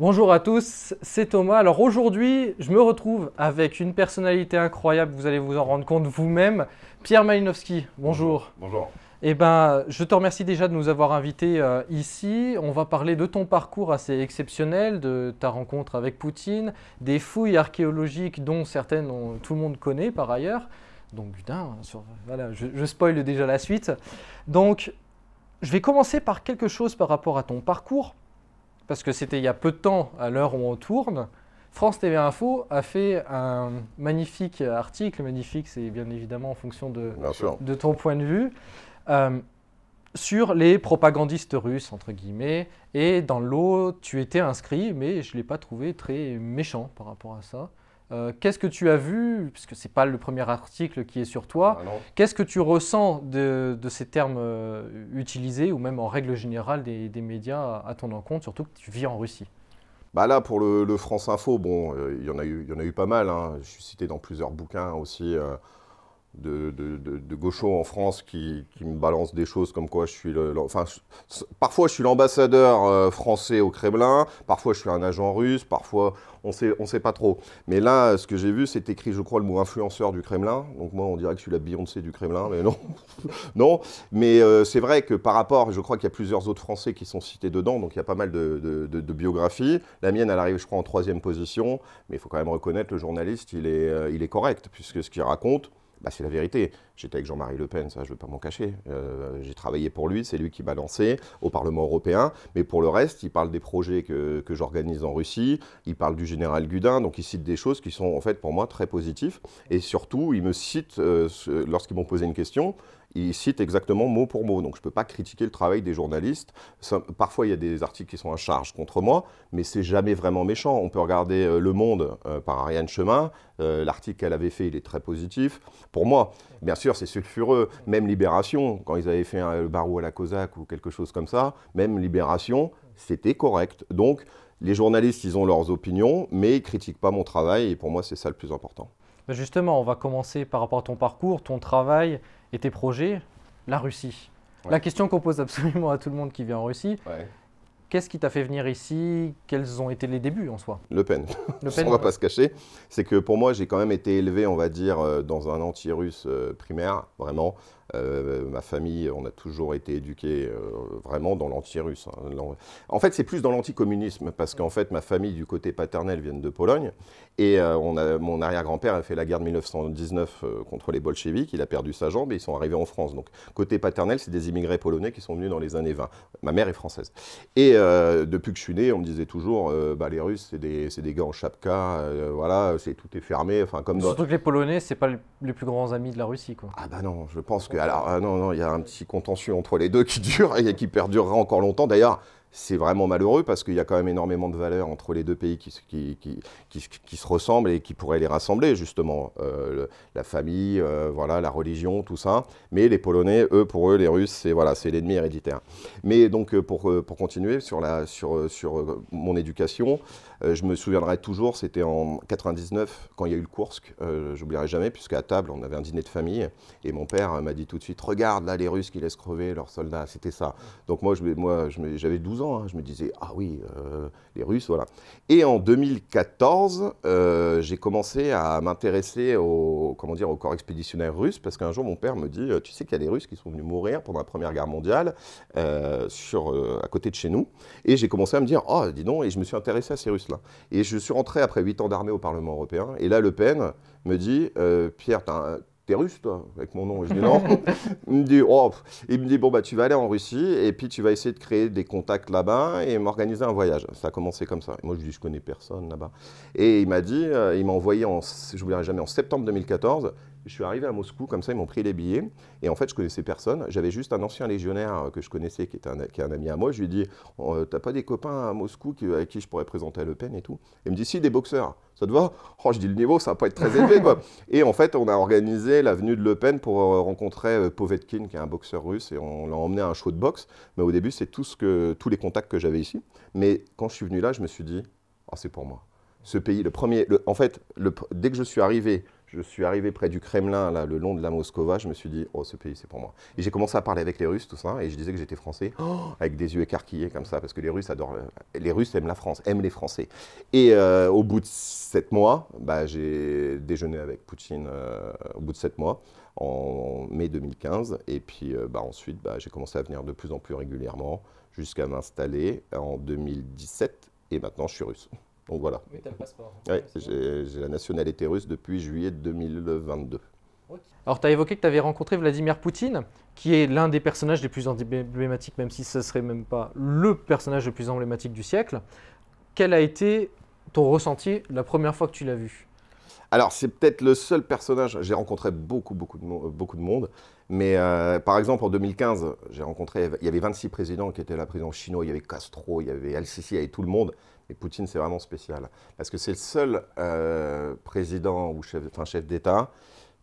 Bonjour à tous, c'est Thomas. Alors aujourd'hui, je me retrouve avec une personnalité incroyable, vous allez vous en rendre compte vous-même, Pierre Malinowski. Bonjour. Bonjour. Eh ben, je te remercie déjà de nous avoir invités euh, ici. On va parler de ton parcours assez exceptionnel, de ta rencontre avec Poutine, des fouilles archéologiques dont certaines tout le monde connaît par ailleurs. Donc, putain, voilà, je, je déjà la suite. Donc, je vais commencer par quelque chose par rapport à ton parcours parce que c'était il y a peu de temps, à l'heure où on tourne, France TV Info a fait un magnifique article, magnifique c'est bien évidemment en fonction de, ton point de vue, euh, sur les propagandistes russes, entre guillemets, et dans l'eau, tu étais inscrit, mais je ne l'ai pas trouvé très méchant par rapport à ça. Euh, qu'est-ce que tu as vu, puisque ce n'est pas le premier article qui est sur toi, ah qu'est-ce que tu ressens de, ces termes euh, utilisés ou même en règle générale des, médias à, ton encontre, surtout que tu vis en Russie bah là, pour le, France Info, bon, euh, il y, en a eu, y en a eu pas mal. Hein. Je suis cité dans plusieurs bouquins aussi de, de, gauchos en France qui, me balancent des choses comme quoi je suis enfin, parfois je suis l'ambassadeur euh, français au Kremlin, parfois je suis un agent russe, parfois on sait, on sait pas trop. Mais là, ce que j'ai vu, c'est écrit, je crois, le mot influenceur du Kremlin. Donc moi, on dirait que je suis la Beyoncé du Kremlin, mais non, non. Mais euh, c'est vrai que par rapport, je crois qu'il y a plusieurs autres Français qui sont cités dedans, donc il y a pas mal de, biographies. La mienne, elle arrive, je crois, en troisième position, mais il faut quand même reconnaître le journaliste, il est, euh, il est correct, puisque ce qu'il raconte. Bah, c'est la vérité. J'étais avec Jean-Marie Le Pen, ça je ne veux pas m'en cacher. Euh, j'ai travaillé pour lui, c'est lui qui m'a lancé au Parlement européen. Mais pour le reste, il parle des projets que, j'organise en Russie, il parle du général Gudin, donc il cite des choses qui sont en fait pour moi très positives. Et surtout, il me cite, euh, lorsqu'ils m'ont posé une question, il cite exactement mot pour mot. Donc je ne peux pas critiquer le travail des journalistes. parfois, il y a des articles qui sont à charge contre moi, mais c'est jamais vraiment méchant. On peut regarder euh, Le Monde euh, par Ariane Chemin. Euh, l'article qu'elle avait fait, il est très positif. Pour moi, bien sûr, c'est sulfureux. Même Libération, quand ils avaient fait un barreau à la Cosaque ou quelque chose comme ça, même Libération, c'était correct. Donc, les journalistes, ils ont leurs opinions, mais ils critiquent pas mon travail, et pour moi, c'est ça le plus important. Bah, justement, on va commencer par rapport à ton parcours, ton travail et tes projets, la Russie. La question qu'on pose absolument à tout le monde qui vient en Russie, qu'est-ce qui t'a fait venir ici Quels ont été les débuts en soi Le Pen. Le on ne va pas se cacher. C'est que pour moi, j'ai quand même été élevé, on va dire, euh, dans un anti-russe euh, primaire, vraiment. Euh, ma famille, on a toujours été éduqués euh, vraiment dans l'anti-russe. Hein. En fait, c'est plus dans l'anti-communisme parce qu'en fait, ma famille du côté paternel viennent de Pologne, et euh, on a, mon arrière-grand-père a fait la guerre de 1919 contre les bolcheviks, il a perdu sa jambe, et ils sont arrivés en France. Donc, côté paternel, c'est des immigrés polonais qui sont venus dans les années 20. Ma mère est française. Et depuis que je suis né, on me disait toujours, bah, les Russes, c'est des, gars en chapka, voilà, c'est tout est fermé. Enfin, comme Surtout que les Polonais, c'est pas les plus grands amis de la Russie. Quoi. Ah bah non, je pense que alors, euh, non, non, il y a un petit contentieux entre les deux qui dure et qui perdurera encore longtemps. D'ailleurs, c'est vraiment malheureux parce qu'il y a quand même énormément de valeurs entre les deux pays qui, qui, se ressemblent et qui pourraient les rassembler, justement. Euh, la famille, euh, voilà, la religion, tout ça. Mais les Polonais, eux, pour eux, les Russes, c'est voilà, l'ennemi héréditaire. Mais donc, pour, pour continuer sur, la, sur, sur mon éducation, euh, je me souviendrai toujours, c'était en 99, quand il y a eu le Kursk, euh, j'oublierai jamais, puisqu'à table, on avait un dîner de famille, et mon père m'a dit tout de suite, regarde là les Russes qui laissent crever leurs soldats, c'était ça. Donc moi, j'avais moi, 12 ans, hein, je me disais, ah oui, euh, les Russes, voilà. Et en 2014, j'ai commencé à m'intéresser au, comment dire, au corps expéditionnaire russe, parce qu'un jour, mon père me dit, tu sais qu'il y a des Russes qui sont venus mourir pendant la Première Guerre mondiale, sur, à côté de chez nous, et j'ai commencé à me dire, oh, dis donc, et je me suis intéressé à ces Russes et je suis rentré après 8 ans d'armée au Parlement européen, et là, Le Pen me dit euh, Pierre, T'es russe, toi, avec mon nom. je dis non. il, me dit, oh. il me dit, bon, bah, tu vas aller en Russie et puis tu vas essayer de créer des contacts là-bas et m'organiser un voyage. Ça a commencé comme ça. moi, je dis, je connais personne là-bas. Et il m'a dit, euh, il m'a envoyé, en, je dirai jamais, en septembre 2014, je suis arrivé à Moscou, comme ça, ils m'ont pris les billets. Et en fait, je connaissais personne. J'avais juste un ancien légionnaire euh, que je connaissais, qui, était un, qui est un ami à moi. Je lui ai dit oh, T'as pas des copains à Moscou qui, avec qui je pourrais présenter à Le Pen et tout Il me dit Si, des boxeurs. Ça te va oh, Je dis Le niveau, ça va pas être très élevé. Quoi. et en fait, on a organisé la venue de Le Pen pour euh, rencontrer euh, Povetkin, qui est un boxeur russe, et on l'a emmené à un show de boxe. Mais au début, c'est tout ce que, tous les contacts que j'avais ici. Mais quand je suis venu là, je me suis dit ah, C'est pour moi. Ce pays, le premier. en fait, le, dès que je suis arrivé, je suis arrivé près du Kremlin, là, le long de la Moscova, je me suis dit, oh, ce pays, c'est pour moi. Et j'ai commencé à parler avec les Russes, tout ça, et je disais que j'étais français, avec des yeux écarquillés comme ça, parce que les Russes adorent, les Russes aiment la France, aiment les Français. Et euh, au bout de sept mois, bah, j'ai déjeuné avec Poutine, euh, au bout de sept mois, en mai 2015, et puis euh, bah, ensuite, bah, j'ai commencé à venir de plus en plus régulièrement, jusqu'à m'installer en 2017, et maintenant, je suis russe. Donc voilà. Hein. j'ai la nationalité russe depuis juillet 2022. Alors, tu as évoqué que tu avais rencontré Vladimir Poutine, qui est l'un des personnages les plus emblématiques, même si ce ne serait même pas le personnage le plus emblématique du siècle. Quel a été ton ressenti la première fois que tu l'as vu Alors, c'est peut-être le seul personnage. J'ai rencontré beaucoup, beaucoup de, beaucoup de monde. Mais euh, par exemple, en 2015, j'ai rencontré, il y avait 26 présidents qui étaient la présidente chinoise, il y avait Castro, il y avait Al-Sisi, il y avait tout le monde. Et Poutine, c'est vraiment spécial. Parce que c'est le seul euh, président ou chef d'État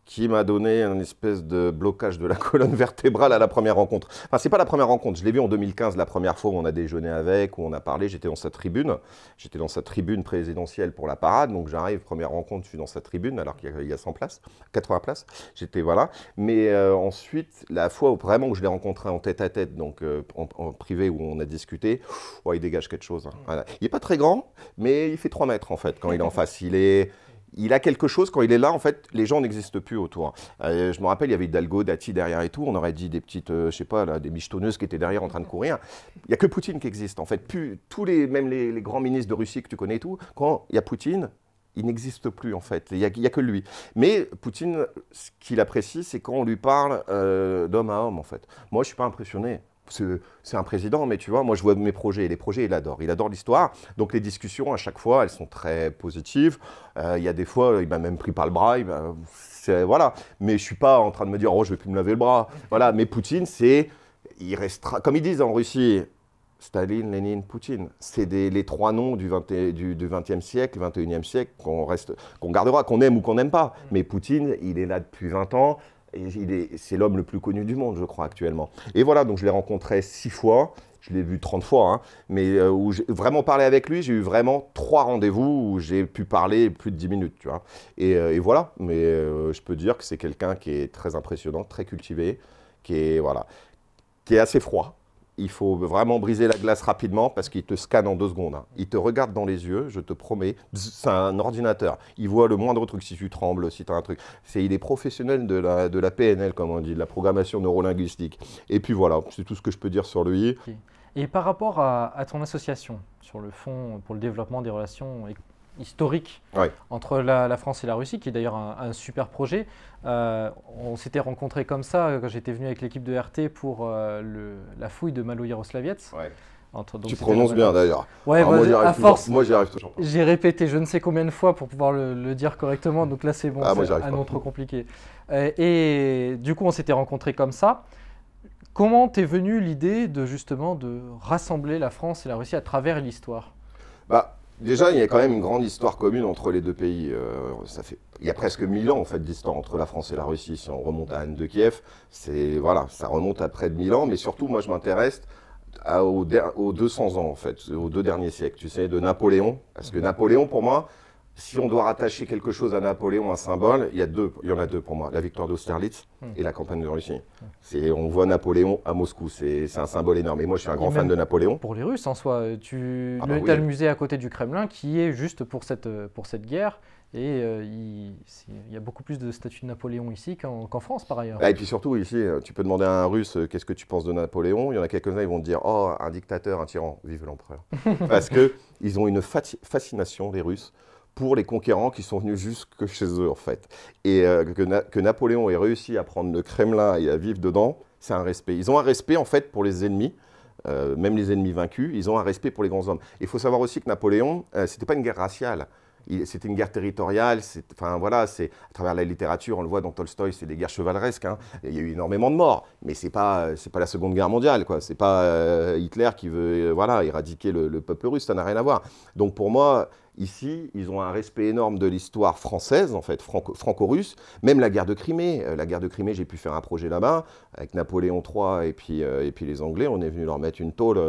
qui m'a donné un espèce de blocage de la colonne vertébrale à la première rencontre. Enfin, c'est pas la première rencontre. Je l'ai vu en 2015, la première fois où on a déjeuné avec, où on a parlé. J'étais dans sa tribune. J'étais dans sa tribune présidentielle pour la parade. Donc j'arrive, première rencontre, je suis dans sa tribune, alors qu'il y a 100 places, 80 places. J'étais, voilà. Mais euh, ensuite, la fois vraiment où je l'ai rencontré en tête à tête, donc euh, en, privé, où on a discuté, il dégage quelque chose. Hein. Il n'est pas très grand, mais il fait 3 mètres, en fait, quand il est en face. Il est il a quelque chose, quand il est là, en fait, les gens n'existent plus autour. Euh, je me rappelle, il y avait Hidalgo, Dati derrière et tout, on aurait dit des petites, je euh, je sais pas, des michetonneuses qui étaient derrière en train de courir. Il n'y a que Poutine qui existe, en fait. Plus, tous les, même les, grands ministres de Russie que tu connais et tout, quand il y a Poutine, il n'existe plus, en fait. Il n'y a, que lui. Mais Poutine, ce qu'il apprécie, c'est quand on lui parle euh, d'homme à homme, en fait. Moi, je ne suis pas impressionné c'est un président, mais tu vois, moi je vois mes projets, et les projets, il adore. Il adore l'histoire. Donc les discussions, à chaque fois, elles sont très positives. Euh, il y a des fois, il m'a même pris par le bras. voilà. Mais je suis pas en train de me dire, oh, je vais plus me laver le bras. Voilà. Mais Poutine, c'est. Il restera. Comme ils disent en Russie, Staline, Lénine, Poutine. C'est les trois noms du, 20, du, du 20e siècle, 21e siècle qu'on gardera, qu'on aime ou qu'on n'aime pas. Mm. Mais Poutine, il est là depuis 20 ans c'est l'homme le plus connu du monde, je crois, actuellement. Et voilà, donc je l'ai rencontré six fois. Je l'ai vu 30 fois, hein. mais euh, où j'ai vraiment parlé avec lui, j'ai eu vraiment trois rendez-vous où j'ai pu parler plus de dix minutes, tu vois. Et, euh, voilà, mais euh, je peux dire que c'est quelqu'un qui est très impressionnant, très cultivé, qui est, voilà, qui est assez froid, il faut vraiment briser la glace rapidement parce qu'il te scanne en deux secondes. Hein. Il te regarde dans les yeux, je te promets. C'est un ordinateur. Il voit le moindre truc, si tu trembles, si tu as un truc. C'est, il est professionnel de la, de la PNL, comme on dit, de la programmation neurolinguistique. Et puis voilà, c'est tout ce que je peux dire sur lui. Et par rapport à, à ton association sur le fond, pour le développement des relations historique entre la, France et la Russie, qui est d'ailleurs un, super projet. Euh, on s'était rencontrés comme ça euh, quand j'étais venu avec l'équipe de RT pour euh, la fouille de Malo Yaroslavets. tu prononces bien d'ailleurs. Bah, moi, force, j'y arrive toujours. J'ai répété je ne sais combien de fois pour pouvoir le, dire correctement, donc là c'est bon, ah, c'est un nom trop compliqué. et du coup on s'était rencontrés comme ça. Comment t'es venue l'idée de justement de rassembler la France et la Russie à travers l'histoire bah, Déjà, il y a quand même une grande histoire commune entre les deux pays. Euh, ça fait, il y a presque 1000 ans en fait d'histoire entre la France et la Russie. Si on remonte à Anne de Kiev, c'est voilà, ça remonte à près de 1000 ans. Mais surtout, moi, je m'intéresse aux, aux, 200 ans en fait, aux deux derniers siècles. Tu sais, de Napoléon, parce que Napoléon, pour moi, si on doit rattacher quelque chose à Napoléon, un symbole, il y, a deux, il y en a deux pour moi, la victoire d'Austerlitz hmm. et la campagne de Russie. C'est, On voit Napoléon à Moscou, c'est un symbole énorme. Et moi, je suis un grand fan de Napoléon. Pour les Russes, en soi, tu ah bah as le musée à côté du Kremlin qui est juste pour cette, pour cette guerre. Et euh, il, y a beaucoup plus de statues de Napoléon ici qu'en France, par ailleurs. Ah, et puis surtout, ici, euh, tu peux demander à un Russe euh, qu'est-ce que tu penses de Napoléon. Il y en a quelques-uns, ils vont te dire Oh, un dictateur, un tyran, vive l'empereur. Parce qu'ils ont une fascination, les Russes, pour les conquérants qui sont venus jusque chez eux, en fait. Et euh, que, Napoléon ait réussi à prendre le Kremlin et à vivre dedans, c'est un respect. Ils ont un respect, en fait, pour les ennemis, euh, même les ennemis vaincus, ils ont un respect pour les grands hommes. Il faut savoir aussi que Napoléon, euh, c'était ce n'était pas une guerre raciale. C'était une guerre territoriale. Enfin voilà, c'est à travers la littérature, on le voit dans Tolstoï, c'est des guerres chevaleresques. Hein. Il y a eu énormément de morts, mais c'est pas c'est pas la Seconde Guerre mondiale, quoi. C'est pas euh, Hitler qui veut euh, voilà éradiquer le, peuple russe. Ça n'a rien à voir. Donc pour moi. Ici, ils ont un respect énorme de l'histoire française, en fait, franco-russe. Même la guerre de Crimée. Euh, la guerre de Crimée, j'ai pu faire un projet là-bas avec Napoléon III et puis, et puis les Anglais. On est venu leur mettre une tôle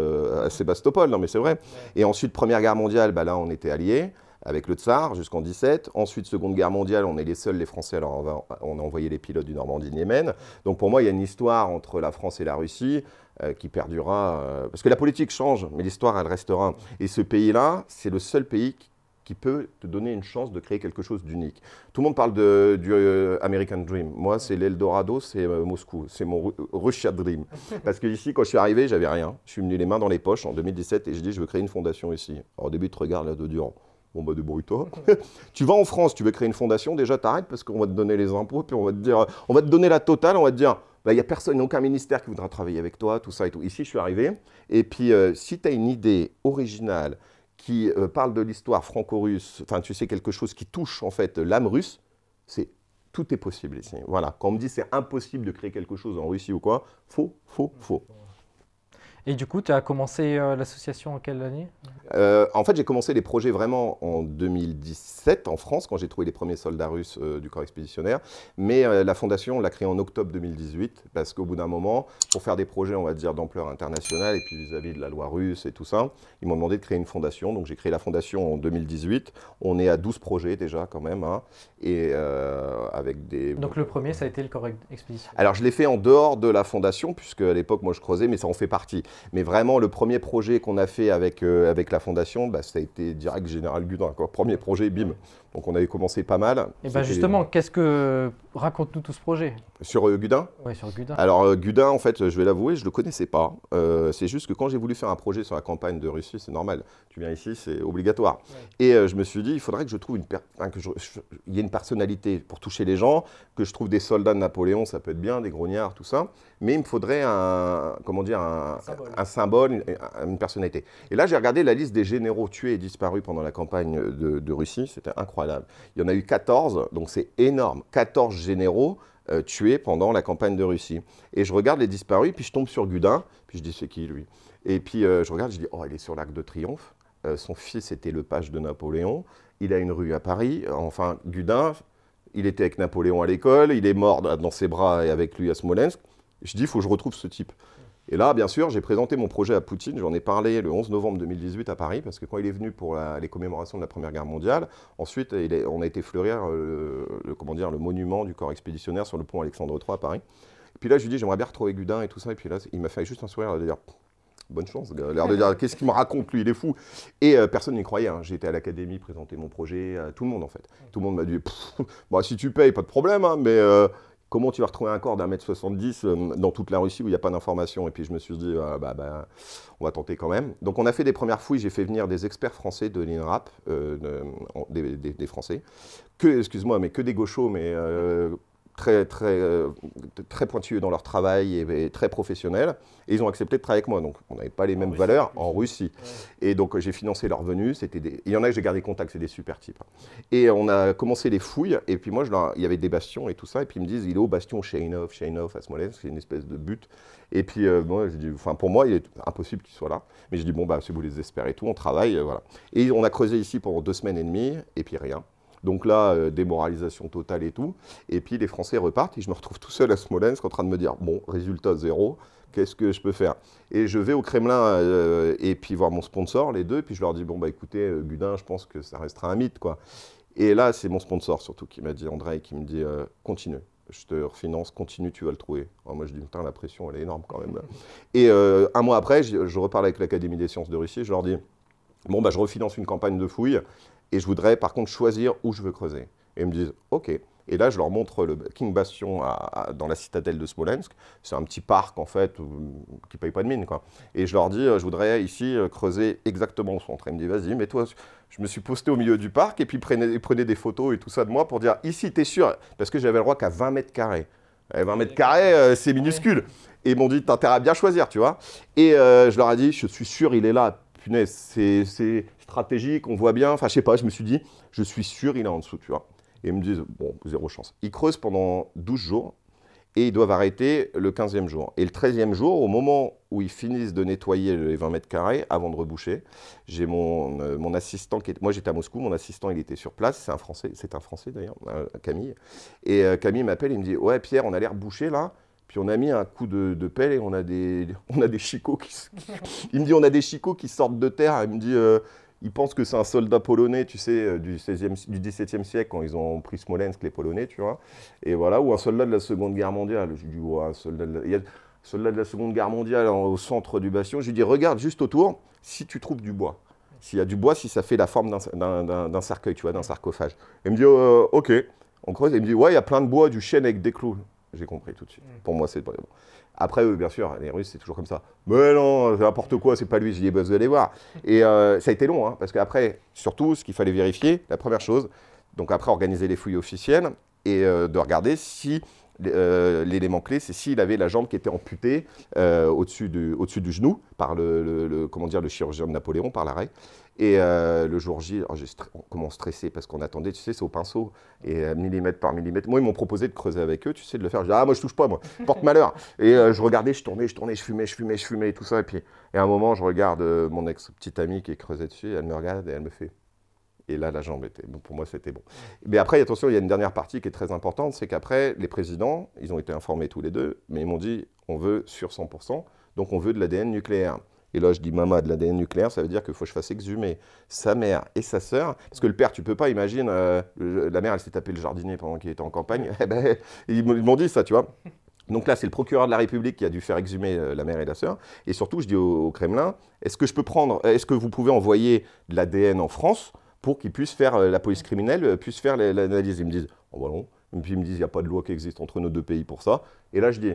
à Sébastopol. Non, mais c'est vrai. Et ensuite, Première Guerre mondiale, bah, là, on était alliés avec le Tsar jusqu'en 17. Ensuite, Seconde Guerre mondiale, on est les seuls, les Français, alors on, a envoyé les pilotes du Normandie niemen Donc pour moi, il y a une histoire entre la France et la Russie euh, qui perdurera. Euh, parce que la politique change, mais l'histoire, elle restera. Et ce pays-là, c'est le seul pays qui peut te donner une chance de créer quelque chose d'unique. Tout le monde parle de, du euh, American Dream. Moi, c'est l'Eldorado, c'est Moscou, c'est mon Russia Dream. Parce que ici, quand je suis arrivé, j'avais rien. Je suis venu les mains dans les poches en 2017 et je dis, je veux créer une fondation ici. au début, tu regardes là de durant. Bon, bah, débrouille-toi. tu vas en France, tu veux créer une fondation, déjà, t'arrêtes parce qu'on va te donner les impôts, puis on va te dire, on va te donner la totale, on va te dire, il bah, n'y a personne, aucun ministère qui voudra travailler avec toi, tout ça et tout. Ici, je suis arrivé. Et puis, euh, si tu as une idée originale qui euh, parle de l'histoire franco-russe, enfin, tu sais, quelque chose qui touche, en fait, l'âme russe, c'est tout est possible ici. Voilà. Quand on me dit c'est impossible de créer quelque chose en Russie ou quoi, faux, faux, faux. Et du coup, tu as commencé euh, l'association en quelle année euh, En fait, j'ai commencé les projets vraiment en 2017 en France, quand j'ai trouvé les premiers soldats russes euh, du corps expéditionnaire. Mais la fondation, on l'a créée en octobre 2018, parce qu'au bout d'un moment, pour faire des projets, on va dire, d'ampleur internationale, et puis vis-à-vis de la loi russe et tout ça, ils m'ont demandé de créer une fondation. Donc j'ai créé la fondation en 2018. On est à 12 projets déjà quand même. Hein, et avec des... Donc le premier, ça a été le corps expéditionnaire Alors je l'ai fait en dehors de la fondation, puisque à l'époque, moi, je creusais, mais ça en fait partie. Mais vraiment, le premier projet qu'on a fait avec, euh, avec la fondation, bah, ça a été direct Général Gudin. Premier projet, bim. Donc on avait commencé pas mal. Et bien bah, justement, qu'est-ce que raconte-nous tout ce projet Sur euh, Gudin Oui, sur Gudin. Alors euh, Gudin, en fait, je vais l'avouer, je le connaissais pas. c'est juste que quand j'ai voulu faire un projet sur la campagne de Russie, c'est normal. Tu viens ici, c'est obligatoire. Et je me suis dit, il faudrait que je trouve une que y ait une personnalité pour toucher les gens, que je trouve des soldats de Napoléon, ça peut être bien, des grognards, tout ça. Mais il me faudrait un comment dire un, un symbole, une personnalité. Et là, j'ai regardé la liste des généraux tués et disparus pendant la campagne de, Russie. C'était incroyable. Il y en a eu 14, donc c'est énorme. 14 généraux euh, tués pendant la campagne de Russie. Et je regarde les disparus, puis je tombe sur Gudin, puis je dis c'est qui lui Et puis euh, je regarde, je dis oh, il est sur l'Arc de Triomphe. Euh, son fils était le page de Napoléon. Il a une rue à Paris. Enfin, Gudin, il était avec Napoléon à l'école. Il est mort dans ses bras et avec lui à Smolensk. Je dis, il faut que je retrouve ce type. Et là, bien sûr, j'ai présenté mon projet à Poutine. J'en ai parlé le 11 novembre 2018 à Paris, parce que quand il est venu pour les commémorations de la Première Guerre mondiale, ensuite, il est, on a été fleurir euh, le, comment dire, le monument du corps expéditionnaire sur le pont Alexandre III à Paris. Et puis là, je lui dis, j'aimerais bien retrouver Gudin et tout ça. Et puis là, il m'a fait juste un sourire de dire, bonne chance, l'air de dire, qu'est-ce qu'il me raconte, lui, il est fou. Et euh, personne n'y croyait. Hein. J'étais à l'académie présenter mon projet, à tout le monde en fait. Tout le monde m'a dit, bah, si tu payes, pas de problème, hein, mais... Euh, comment tu vas retrouver un corps d'un mètre 70 euh, dans toute la Russie où il n'y a pas d'information Et puis je me suis dit, ah, bah, bah, on va tenter quand même. Donc on a fait des premières fouilles, j'ai fait venir des experts français de l'INRAP, euh, des, Français, que, excuse-moi, mais que des gauchos, mais euh, très, très, euh, très pointilleux dans leur travail et, très professionnels. Et ils ont accepté de travailler avec moi. Donc, on n'avait pas les mêmes valeurs en Russie. Et donc, j'ai financé leur venue. C'était Il y en a que j'ai gardé contact, c'est des super types. Hein. Et on a commencé les fouilles. Et puis, moi, je il y avait des bastions et tout ça. Et puis, ils me disent, il est au bastion Shainov, Shainov à Smolensk. C'est une espèce de but. Et puis, euh, j'ai dit, enfin, pour moi, il est impossible qu'ils soit là. Mais je dis, bon, bah, si vous les espérez et tout, on travaille. Euh, voilà. Et on a creusé ici pendant deux semaines et demie. Et puis, rien. Donc là, euh, démoralisation totale et tout. Et puis les Français repartent et je me retrouve tout seul à Smolensk en train de me dire bon, résultat zéro, qu'est-ce que je peux faire Et je vais au Kremlin euh, et puis voir mon sponsor, les deux, et puis je leur dis bon, bah écoutez, euh, Gudin, je pense que ça restera un mythe, quoi. Et là, c'est mon sponsor surtout qui m'a dit, André, qui me dit continue, je te refinance, continue, tu vas le trouver. Ah, moi, je dis putain, la pression, elle est énorme quand même. Et un mois après, je, repars reparle avec l'Académie des sciences de Russie, je leur dis bon, bah, je refinance une campagne de fouilles et je voudrais par contre choisir où je veux creuser. Et ils me disent, OK. Et là, je leur montre le King Bastion à, dans la citadelle de Smolensk. C'est un petit parc, en fait, qui ne paye pas de mine. Quoi. Et je leur dis, euh, je voudrais euh, ici euh, creuser exactement au centre. Ils me disent, vas-y, mais toi, je me suis posté au milieu du parc et puis prenez, prenez des photos et tout ça de moi pour dire, ici, t'es sûr Parce que j'avais le droit qu'à 20 mètres carrés. 20 eh, mètres carrés, c'est minuscule. Et ils m'ont dit, t'as intérêt à bien choisir, tu vois. Et je leur ai dit, je suis sûr, il est là. Punaise, c'est stratégique, on voit bien. Enfin, je sais pas, je me suis dit, je suis sûr, il est en dessous, tu vois. Et ils me disent, bon, zéro chance. Ils creusent pendant 12 jours et ils doivent arrêter le 15e jour. Et le 13e jour, au moment où ils finissent de nettoyer les 20 mètres carrés, avant de reboucher, j'ai euh, mon, assistant qui est... Moi, j'étais à Moscou, mon assistant, il était sur place. C'est un Français, c'est un Français d'ailleurs, euh, Camille. Et euh, Camille m'appelle, il me dit, ouais, Pierre, on a l'air bouché là. Puis on a mis un coup de, pelle et on a des, on a des chicots qui, qui, Il me dit, on a des chicots qui sortent de terre. Il me dit, ils pensent que c'est un soldat polonais, tu sais, euh, du, 16e, du 17e siècle, quand ils ont pris Smolensk, les Polonais, tu vois. Et voilà, ou un soldat de la Seconde Guerre mondiale. Je dis, soldat Il y a un soldat de la Seconde Guerre mondiale au centre du bastion. Je lui dis, regarde juste autour si tu trouves du bois. S'il y a du bois, si ça fait la forme d'un cercueil, tu vois, d'un sarcophage. Il me dit, oh, euh, ok. On creuse, il me dit, ouais, il y a plein de bois, du chêne avec des clous j'ai compris tout de suite. Mm. Pour moi, c'est. Après, eux, bien sûr, les Russes, c'est toujours comme ça. Mais non, n'importe quoi, c'est pas lui, j'ai vous d'aller voir. Et euh, ça a été long, hein, parce qu'après, surtout, ce qu'il fallait vérifier, la première chose, donc après, organiser les fouilles officielles et euh, de regarder si. Euh, l'élément clé, c'est s'il avait la jambe qui était amputée au-dessus du, au du genou par le, comment dire, le chirurgien de Napoléon, par l'arrêt. Et euh, le jour J, oh, alors stre comment stresser parce qu'on attendait, tu sais, c'est au pinceau, et euh, millimètre par millimètre. Moi, ils m'ont proposé de creuser avec eux, tu sais, de le faire. Je dis, ah, moi, je touche pas, moi, porte malheur. Et euh, je regardais, je tournais, je tournais, je fumais, je fumais, je fumais, et tout ça. Et puis, et à un moment, je regarde mon ex-petite amie qui creusait dessus, elle me regarde et elle me fait. Et là, la jambe était. Bon, pour moi, c'était bon. Mais après, attention, il y a une dernière partie qui est très importante c'est qu'après, les présidents, ils ont été informés tous les deux, mais ils m'ont dit on veut sur 100%, donc on veut de l'ADN nucléaire. Et là, je dis maman de l'ADN nucléaire, ça veut dire qu'il faut que je fasse exhumer sa mère et sa sœur. Parce que le père, tu peux pas, imagine, euh, la mère, elle s'est tapée le jardinier pendant qu'il était en campagne. Eh ben, ils m'ont dit ça, tu vois. Donc là, c'est le procureur de la République qui a dû faire exhumer euh, la mère et la sœur. Et surtout, je dis au, Kremlin, est-ce que je peux prendre, est-ce que vous pouvez envoyer de l'ADN en France pour qu'ils puissent faire, euh, la police criminelle puisse faire l'analyse Ils me disent, oh bah non. Et puis ils me disent, il n'y a pas de loi qui existe entre nos deux pays pour ça. Et là, je dis,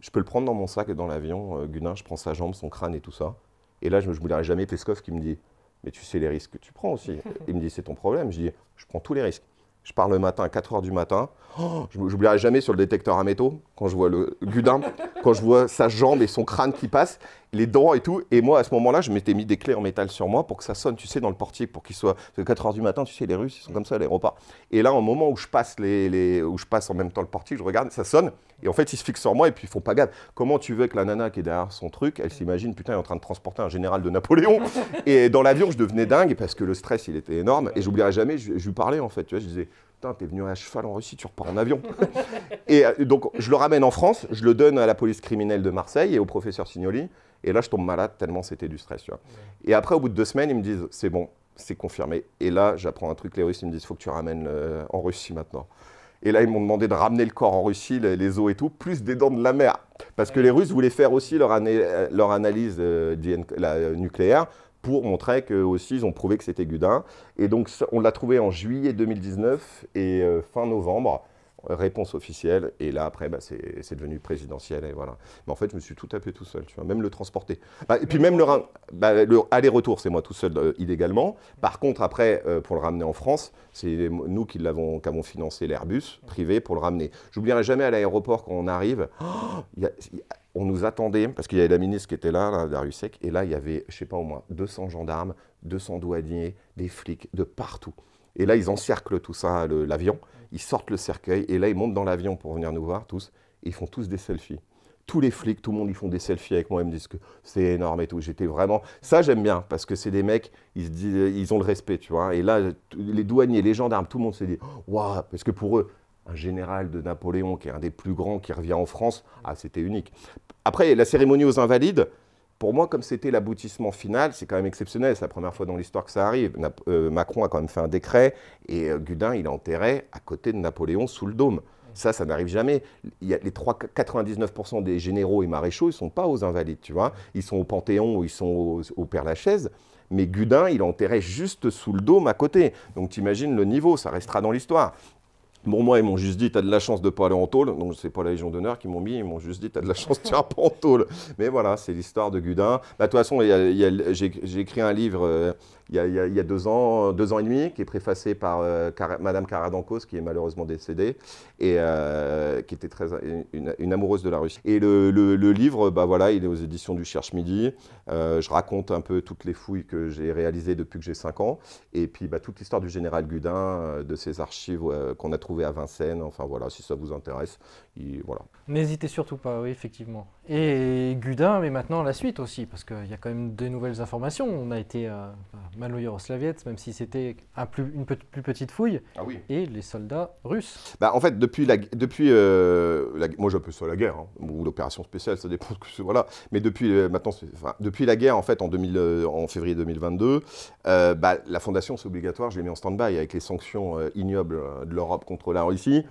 je peux le prendre dans mon sac et dans l'avion. Euh, Gudin, je prends sa jambe, son crâne et tout ça. Et là, je ne me jamais Peskov qui me dit Mais tu sais les risques que tu prends aussi. Il me dit C'est ton problème. Je dis Je prends tous les risques. Je pars le matin à 4 h du matin. Oh je n'oublierai jamais sur le détecteur à métaux, quand je vois le Gudin, quand je vois sa jambe et son crâne qui passent, les dents et tout. Et moi, à ce moment-là, je m'étais mis des clés en métal sur moi pour que ça sonne, tu sais, dans le portier, pour qu'il soit. Parce que 4 h du matin, tu sais, les Russes, ils sont comme ça les repas. Et là, au moment où je passe, où je passe en même temps le portier, je regarde, ça sonne. Et en fait, ils se fixent sur moi et puis ils font pas gaffe. Comment tu veux que la nana qui est derrière son truc, elle s'imagine, putain, elle est en train de transporter un général de Napoléon Et dans l'avion, je devenais dingue parce que le stress, il était énorme. Et j'oublierai jamais, je, lui parlais en fait. Tu vois, je disais, putain, t'es venu à cheval en Russie, tu repars en avion. et euh, donc, je le ramène en France, je le donne à la police criminelle de Marseille et au professeur Signoli. Et là, je tombe malade tellement c'était du stress. Et après, au bout de deux semaines, ils me disent, c'est bon, c'est confirmé. Et là, j'apprends un truc, les Russes, ils me disent, faut que tu ramènes en Russie maintenant. Et là, ils m'ont demandé de ramener le corps en Russie, les, os et tout, plus des dents de la mer. Parce que les Russes voulaient faire aussi leur, euh, analyse euh, euh, nucléaire pour montrer que aussi ils ont prouvé que c'était Gudin. Et donc, on l'a trouvé en juillet 2019 et fin novembre réponse officielle, et là après, bah, c'est devenu présidentiel, et voilà. Mais en fait, je me suis tout tapé tout seul, tu vois, même le transporter. Bah, et puis même le, bah, le aller-retour, c'est moi tout seul euh, illégalement. Par contre, après, euh, pour le ramener en France, c'est nous qui l'avons, qu avons financé l'Airbus privé pour le ramener. J'oublierai jamais à l'aéroport quand on arrive, on nous attendait, parce qu'il y avait la ministre qui était là, rue Sec, et là, il y avait, je sais pas au moins, 200 gendarmes, 200 douaniers, des flics de partout. Et là, ils encerclent tout ça, l'avion ils sortent le cercueil et là ils montent dans l'avion pour venir nous voir tous ils font tous des selfies. Tous les flics, tout le monde, ils font des selfies avec moi, ils me disent que c'est énorme et tout. J'étais vraiment. Ça, j'aime bien, parce que c'est des mecs, ils, euh, ils ont le respect, tu vois. Et là, les douaniers, les gendarmes, tout le monde s'est dit Waouh Parce que pour eux, un général de Napoléon, qui est un des plus grands, qui revient en France, ah, c'était unique. Après, la cérémonie aux Invalides, pour moi, comme c'était l'aboutissement final, c'est quand même exceptionnel. C'est la première fois dans l'histoire que ça arrive. Euh, Macron a quand même fait un décret et euh, Gudin, il est enterré à côté de Napoléon sous le dôme. Ça, ça n'arrive jamais. les 99% des généraux et maréchaux, ils ne sont pas aux Invalides, tu vois. Ils sont au Panthéon ou ils sont au, Père-Lachaise. Mais Gudin, il enterrait juste sous le dôme à côté. Donc tu imagines le niveau, ça restera dans l'histoire. Bon, moi, ils m'ont juste dit, tu as de la chance de pas aller en tôle. Donc, c'est pas la Légion d'honneur qui m'ont mis, ils m'ont juste dit, as de la chance, ne pas en tôle. Mais voilà, c'est l'histoire de Gudin. Bah, de toute façon, j'ai écrit un livre euh, il, y a, deux, ans, deux ans et demi, qui est préfacé par euh, Madame qui est malheureusement décédée, et euh, qui était très, une, amoureuse de la Russie. Et le, livre, bah, voilà, il est aux éditions du Cherche Midi. je raconte un peu toutes les fouilles que j'ai réalisées depuis que j'ai cinq ans. Et puis, bah, toute l'histoire du général Gudin, de ses archives qu'on a trouvées à Vincennes. Enfin voilà, si ça vous intéresse, voilà. N'hésitez surtout pas, oui, effectivement. Et Gudin, mais maintenant la suite aussi, parce qu'il y a quand même des nouvelles informations. On a été à euh, Malo même si c'était une plus petite fouille, ah et les soldats russes. Bah, en fait, depuis la, depuis, euh, moi j'appelle ça la guerre, hein, ou l'opération spéciale, ça dépend. Que, voilà. Mais depuis, euh, maintenant, depuis la guerre, en fait, en, 2000, en février 2022, bah, la fondation, c'est obligatoire, je l'ai mis en stand-by avec les sanctions ignobles de l'Europe contre la Russie.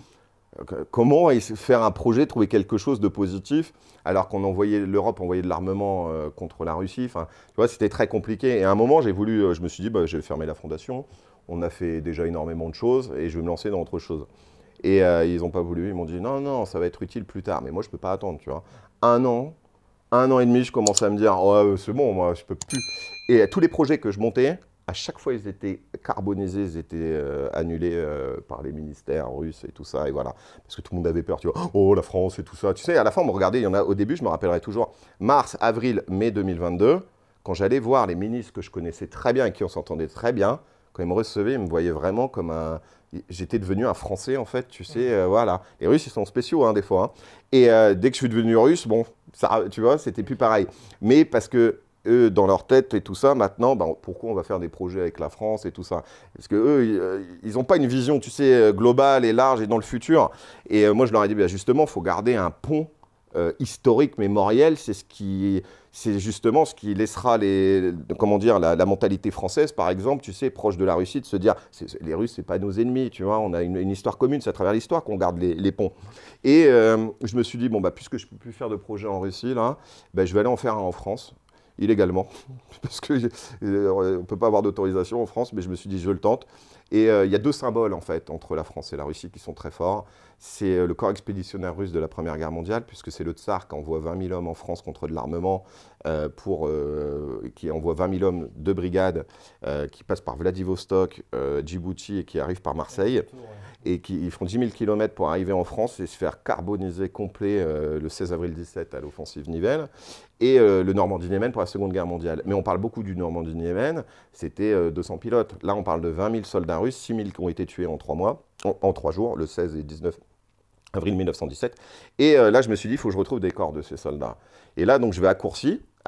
Comment faire un projet, trouver quelque chose de positif, alors qu'on envoyait l'Europe envoyait de l'armement euh, contre la Russie. Enfin, vois, c'était très compliqué. Et à un moment, j'ai voulu, euh, je me suis dit, bah, je vais fermer la fondation. On a fait déjà énormément de choses et je vais me lancer dans autre chose. Et euh, ils n'ont pas voulu. Ils m'ont dit, non, non, ça va être utile plus tard. Mais moi, je peux pas attendre, tu vois. Un an, un an et demi, je commence à me dire, oh, c'est bon, moi, je peux plus. Et tous les projets que je montais, à chaque fois, ils étaient carbonisés, ils étaient euh, annulés euh, par les ministères russes et tout ça, et voilà. Parce que tout le monde avait peur, tu vois, oh la France et tout ça. Tu sais, à la fin, on regardait, il y en a au début, je me rappellerai toujours, mars, avril, mai 2022, quand j'allais voir les ministres que je connaissais très bien et qui on s'entendait très bien, quand ils me recevaient, ils me voyaient vraiment comme un. J'étais devenu un Français, en fait, tu sais, euh, voilà. Les Russes, ils sont spéciaux, hein, des fois. Hein. Et dès que je suis devenu russe, bon, ça, tu vois, c'était plus pareil. Mais parce que eux, dans leur tête et tout ça, maintenant, ben, pourquoi on va faire des projets avec la France et tout ça Parce que eux, ils n'ont euh, pas une vision, tu sais, euh, globale et large et dans le futur. Et euh, moi, je leur ai dit, ben, justement, il faut garder un pont historique, mémoriel. C'est ce qui, c'est justement ce qui laissera les, comment dire, la, mentalité française, par exemple, tu sais, proche de la Russie, de se dire, les Russes, c'est pas nos ennemis, tu vois, on a une, histoire commune, c'est à travers l'histoire qu'on garde les, ponts. Et je me suis dit, bon, bah, puisque je peux plus faire de projet en Russie, là, ben, je vais aller en faire un en France illégalement. Parce qu'on euh, ne peut pas avoir d'autorisation en France, mais je me suis dit, je le tente. Et euh, il y a deux symboles, en fait, entre la France et la Russie qui sont très forts c'est euh, le corps expéditionnaire russe de la Première Guerre mondiale, puisque c'est le tsar qui envoie 20 000 hommes en France contre de l'armement, euh, euh, qui envoie 20 000 hommes de brigade, qui passent par Vladivostok, Djibouti et qui arrivent par Marseille, et qui font 10 000 km pour arriver en France et se faire carboniser complet le 16 avril 17 à l'offensive Nivelle, et le Normandie-Yémen pour la Seconde Guerre mondiale. Mais on parle beaucoup du Normandie-Yémen, c'était 200 pilotes. Là, on parle de 20 000 soldats russes, 6 000 qui ont été tués en 3 mois, en, jours, le 16 et 19 avril 1917. Et euh, là, je me suis dit, il faut que je retrouve des corps de ces soldats. Et là, donc, je vais à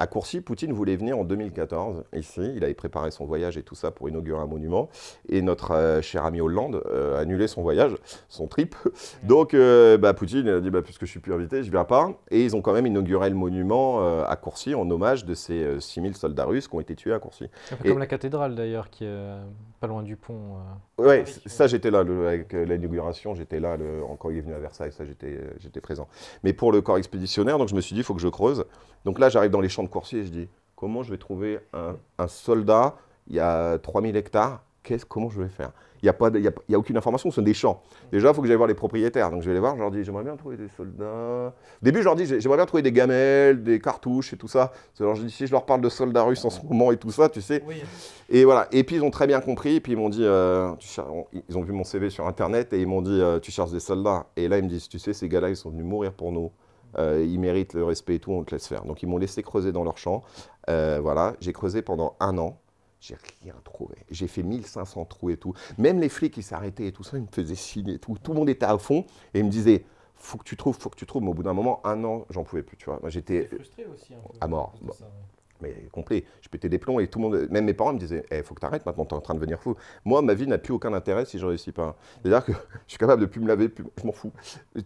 à Courcy, Poutine voulait venir en 2014 ici. Il avait préparé son voyage et tout ça pour inaugurer un monument. Et notre euh, cher ami Hollande euh, a annulé son voyage, son trip. Donc euh, bah, Poutine a dit bah, puisque je suis plus invité, je viens pas. Et ils ont quand même inauguré le monument à Courcy en hommage de ces 6000 soldats russes qui ont été tués à Courcy. comme la cathédrale d'ailleurs, qui est pas loin du pont. oui, ça j'étais là avec l'inauguration, j'étais là le, quand il est venu à Versailles, ça j'étais présent. Mais pour le corps expéditionnaire, donc je me suis dit il faut que je creuse. Donc là j'arrive dans les champs de coursier, je dis, comment je vais trouver un, soldat, il y a 3000 hectares, comment je vais faire Il n'y a, pas a, aucune information, ce sont des champs. Déjà, il faut que j'aille voir les propriétaires. Donc je vais les voir, je leur dis, j'aimerais bien trouver des soldats. début, je leur dis, j'aimerais bien trouver des gamelles, des cartouches et tout ça. Alors, je dis, si je leur parle de soldats russes en ce moment et tout ça, tu sais. Et voilà. Et puis ils ont très bien compris. Et puis ils m'ont dit, euh, ils ont vu mon CV sur Internet et ils m'ont dit, euh, tu cherches des soldats. Et là, ils me disent, tu sais, ces gars-là, ils sont venus mourir pour nous. Euh, ils méritent le respect et tout, on te laisse faire. Donc ils m'ont laissé creuser dans leur champ. Euh, voilà, j'ai creusé pendant un an. J'ai rien trouvé. J'ai fait 1500 trous et tout. Même les flics, ils s'arrêtaient et tout ça, ils me faisaient signer et tout. Tout le monde était à fond et ils me disaient Faut que tu trouves, faut que tu trouves. Mais au bout d'un moment, un an, j'en pouvais plus, tu vois. J'étais frustré aussi. à mort mais complet. Je pétais des plombs et tout le monde, même mes parents me disaient il eh, faut que tu arrêtes maintenant, tu es en train de devenir fou. Moi, ma vie n'a plus aucun intérêt si je réussis pas. C'est-à-dire que je suis capable de plus me laver, plus... je m'en fous.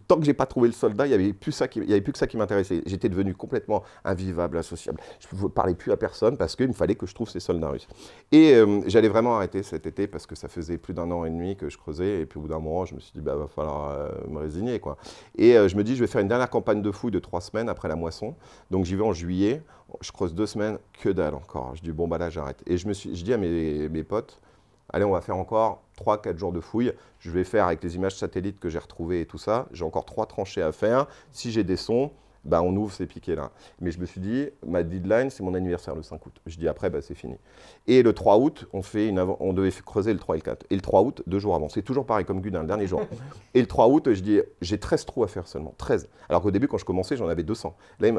Tant que j'ai pas trouvé le soldat, il y avait plus ça qui, que ça qui m'intéressait. J'étais devenu complètement invivable, insociable. Je ne parlais plus à personne parce qu'il me fallait que je trouve ces soldats russes. Et euh, j'allais vraiment arrêter cet été parce que ça faisait plus d'un an et demi que je creusais et puis au bout d'un moment, je me suis dit bah va falloir euh, me résigner quoi. Et euh, je me dis je vais faire une dernière campagne de fouille de trois semaines après la moisson. Donc j'y vais en juillet. Je creuse deux semaines, que dalle encore. Je dis, bon, bah là, j'arrête. Et je, me suis, je dis à mes, mes potes, allez, on va faire encore 3-4 jours de fouilles. Je vais faire avec les images satellites que j'ai retrouvées et tout ça. J'ai encore trois tranchées à faire. Si j'ai des sons, bah, on ouvre ces piquets-là. Mais je me suis dit, ma deadline, c'est mon anniversaire le 5 août. Je dis après, bah, c'est fini. Et le 3 août, on, fait une on devait creuser le 3 et le 4. Et le 3 août, deux jours avant. C'est toujours pareil, comme Gudin, le dernier jour. et le 3 août, je dis, j'ai 13 trous à faire seulement. 13. Alors qu'au début, quand je commençais, j'en avais 200. Là,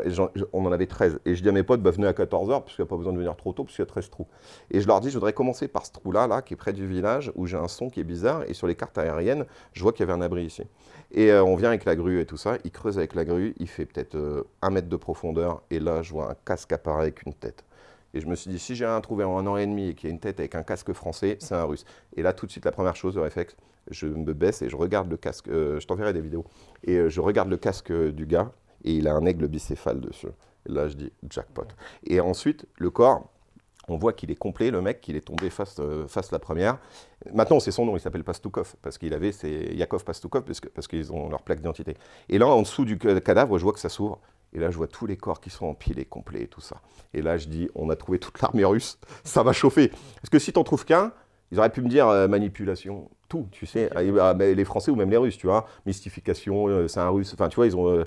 on en avait 13. Et je dis à mes potes, bah, venez à 14h, parce qu'il n'y a pas besoin de venir trop tôt, parce qu'il y a 13 trous. Et je leur dis, je voudrais commencer par ce trou-là, là, qui est près du village, où j'ai un son qui est bizarre. Et sur les cartes aériennes, je vois qu'il y avait un abri ici. Et euh, on vient avec la grue et tout ça. Il creuse avec la grue, il fait peut-être euh, un mètre de profondeur, et là, je vois un casque apparaître avec une tête. Et je me suis dit, si j'ai un trouvé en un an et demi qui a une tête avec un casque français, c'est un russe. Et là, tout de suite, la première chose, le réflexe, je me baisse et je regarde le casque. Euh, je t'enverrai des vidéos. Et euh, je regarde le casque du gars, et il a un aigle bicéphale dessus. Et là, je dis, jackpot. Et ensuite, le corps, on voit qu'il est complet, le mec, qu'il est tombé face, euh, face la première. Maintenant, c'est son nom, il s'appelle Pastoukov, parce qu'il avait c'est Yakov Pastoukov, parce qu'ils parce qu'ils ont leur plaque d'identité. Et là, en dessous du cadavre, je vois que ça s'ouvre. Et là, je vois tous les corps qui sont empilés, complets et tout ça. Et là, je dis, on a trouvé toute l'armée russe, ça va chauffer. Parce que si t'en trouves qu'un, ils auraient pu me dire euh, manipulation, tout, tu sais, ah, ah, les Français ou même les Russes, tu vois, mystification, euh, c'est un russe, enfin, tu vois, ils ont,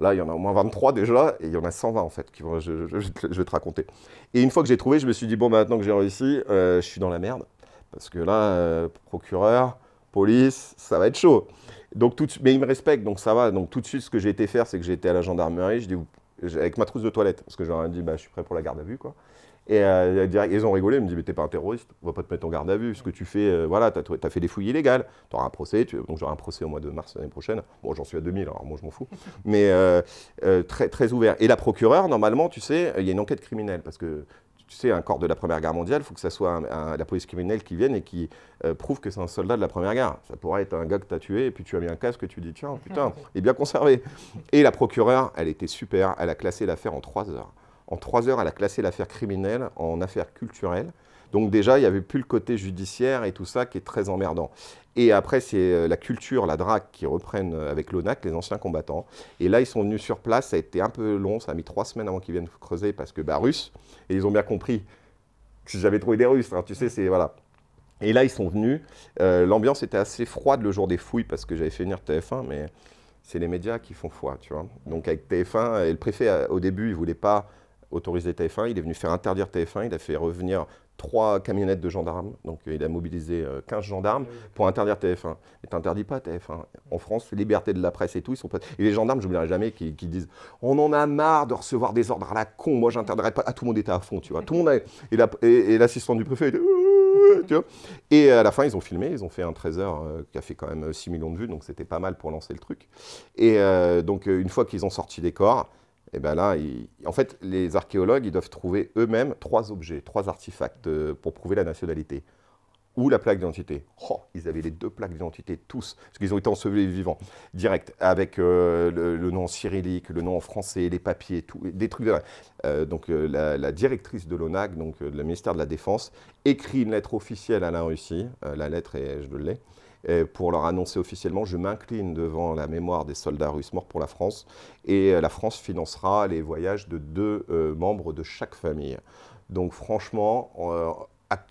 Là, il y en a au moins 23 déjà, et il y en a 120 en fait, qui je, vais te raconter. Et une fois que j'ai trouvé, je me suis dit, bon, bah, maintenant que j'ai réussi, euh, je suis dans la merde. Parce que là, euh, procureur, police, ça va être chaud. Donc, tout mais ils me respectent, donc ça va. Donc tout de suite, ce que j'ai été faire, c'est que j'ai été à la gendarmerie, je dis, avec ma trousse de toilette, parce que j'aurais dit, bah, je suis prêt pour la garde à vue, quoi. Et euh, ils ont rigolé, ils me disent Mais t'es pas un terroriste, on va pas te mettre en garde à vue. Ce que tu fais, euh, voilà, t'as as fait des fouilles illégales, t'auras un procès, donc j'aurai un procès au mois de mars l'année prochaine. Bon, j'en suis à 2000, alors moi je m'en fous. Mais euh, très, très ouvert. Et la procureure, normalement, tu sais, il y a une enquête criminelle, parce que tu sais, un corps de la Première Guerre mondiale, il faut que ça soit la police criminelle qui vienne et qui prouve que c'est un soldat de la Première Guerre. Ça pourrait être un gars que tu tué et puis tu as mis un casque et tu dis tiens, putain, il est bien conservé. Et la procureure, elle était super, elle a classé l'affaire en trois heures. En trois heures, elle a classé l'affaire criminelle en affaire culturelle. Donc déjà, il n'y avait plus le côté judiciaire et tout ça qui est très emmerdant. Et après, c'est euh, la culture, la drague qui reprennent euh, avec l'ONAC, les anciens combattants. Et là, ils sont venus sur place. Ça a été un peu long. Ça a mis trois semaines avant qu'ils viennent creuser parce que, bah, russes. Et ils ont bien compris que j'avais trouvé des russes. Hein, tu sais, c'est. Voilà. Et là, ils sont venus. Euh, l'ambiance était assez froide le jour des fouilles parce que j'avais fait venir TF1, mais c'est les médias qui font foi, tu vois. Donc, avec TF1, et le préfet, au début, il voulait pas autorisé TF1, il est venu faire interdire TF1, il a fait revenir trois camionnettes de gendarmes, donc euh, il a mobilisé 15 euh, gendarmes pour interdire TF1. Mais t'interdis pas TF1. En France, liberté de la presse et tout, ils sont pas... Et les gendarmes, je n'oublierai jamais, qui, disent « On en a marre de recevoir des ordres à la con, moi j'interdirai pas... Ah, » tout le monde était à fond, tu vois. Tout le monde Et l'assistant du préfet, était... Tu vois et à la fin, ils ont filmé, ils ont fait un 13 heures qui a fait quand même 6 euh, millions de vues, donc c'était pas mal pour lancer le truc. Et donc, une fois qu'ils ont sorti les corps, et bien là, en fait, les archéologues, ils doivent trouver eux-mêmes trois objets, trois artefacts euh, pour prouver la nationalité. Ou la plaque d'identité. Oh, ils avaient les deux plaques d'identité, tous, parce qu'ils ont été ensevelis vivants, direct, avec euh, le, nom cyrillique, le nom en français, les papiers, tout, des trucs de... Euh, donc euh, la, directrice de l'ONAC, donc le ministère de la Défense, écrit une lettre officielle à la Russie, la lettre, est, je l'ai, pour leur annoncer officiellement je m'incline devant la mémoire des soldats russes morts pour la France et euh, la France financera les voyages de deux euh, membres de chaque famille. Donc franchement, euh,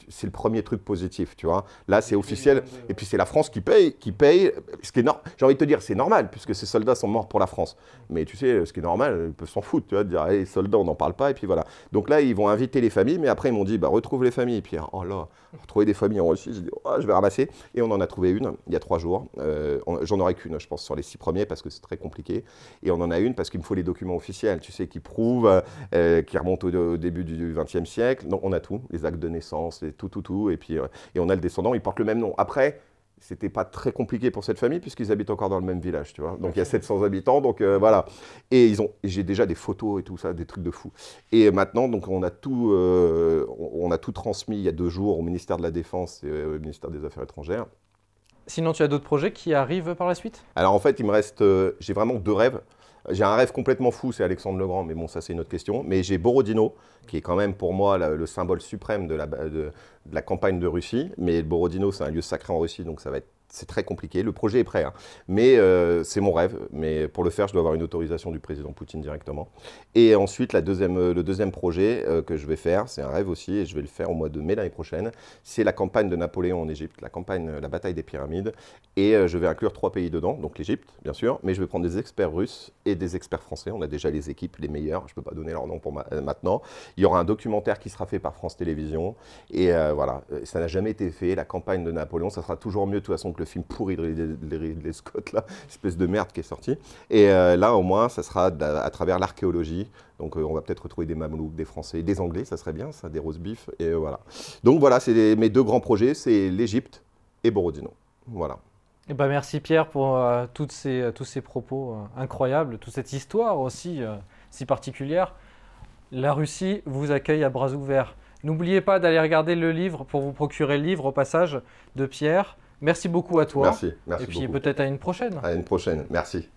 c'est le premier truc positif, tu vois. Là, c'est officiel. Et puis, c'est la France qui paye, qui paye. Ce qui est J'ai envie de te dire, c'est normal, puisque ces soldats sont morts pour la France. Mais tu sais, ce qui est normal, ils peuvent s'en foutre, tu vois, de dire, les soldats, on n'en parle pas, et puis voilà. Donc là, ils vont inviter les familles, mais après, ils m'ont dit, bah, retrouve les familles. Et puis, oh là, retrouver des familles en Russie, oh, je vais ramasser. Et on en a trouvé une, il y a trois jours. Euh, j'en aurais qu'une, je pense, sur les six premiers, parce que c'est très compliqué. Et on en a une parce qu'il me faut les documents officiels, tu sais, qui prouvent, euh, qui remontent au, au début du XXe siècle. Donc, on a tout, les actes de naissance c'est tout, tout, tout, et puis euh, et on a le descendant, il porte le même nom. Après, c'était pas très compliqué pour cette famille puisqu'ils habitent encore dans le même village, tu vois. Donc il y a 700 habitants, donc euh, voilà. Et ils ont, j'ai déjà des photos et tout ça, des trucs de fou. Et maintenant, donc on a tout, euh, on a tout transmis il y a deux jours au ministère de la Défense et au ministère des Affaires étrangères. Sinon, tu as d'autres projets qui arrivent par la suite Alors en fait, il me reste, j'ai vraiment deux rêves. J'ai un rêve complètement fou, c'est Alexandre le Grand, mais bon, ça c'est une autre question. Mais j'ai Borodino, qui est quand même pour moi le, symbole suprême de la, de la campagne de Russie. Mais Borodino, c'est un lieu sacré en Russie, donc ça va être c'est très compliqué. Le projet est prêt, hein. mais euh, c'est mon rêve. Mais pour le faire, je dois avoir une autorisation du président Poutine directement. Et ensuite, la deuxième, euh, le deuxième projet euh, que je vais faire, c'est un rêve aussi, et je vais le faire au mois de mai l'année prochaine, c'est la campagne de Napoléon en Égypte, la campagne, la bataille des pyramides. Et je vais inclure trois pays dedans, donc l'Égypte, bien sûr, mais je vais prendre des experts russes et des experts français. On a déjà les équipes, les meilleurs. Je ne peux pas donner leur nom pour maintenant. Il y aura un documentaire qui sera fait par France Télévisions. Et voilà, ça n'a jamais été fait. La campagne de Napoléon, ça sera toujours mieux de toute façon que le film pourri de les Scott, là, espèce de merde qui est sorti. Et euh, là, au moins, ça sera à, travers l'archéologie. Donc, euh, on va peut-être retrouver des Mamelouks, des Français, des Anglais, ça serait bien, ça, des roast beef. Et euh, voilà. Donc, voilà, c'est mes deux grands projets c'est l'Égypte et Borodino. Voilà. Et eh ben, merci Pierre pour toutes ces, tous ces propos incroyables, toute cette histoire aussi si particulière. La Russie vous accueille à bras ouverts. N'oubliez pas d'aller regarder le livre pour vous procurer le livre au passage de Pierre. Merci beaucoup à toi. Merci. merci et puis peut-être à une prochaine. À une prochaine. Merci.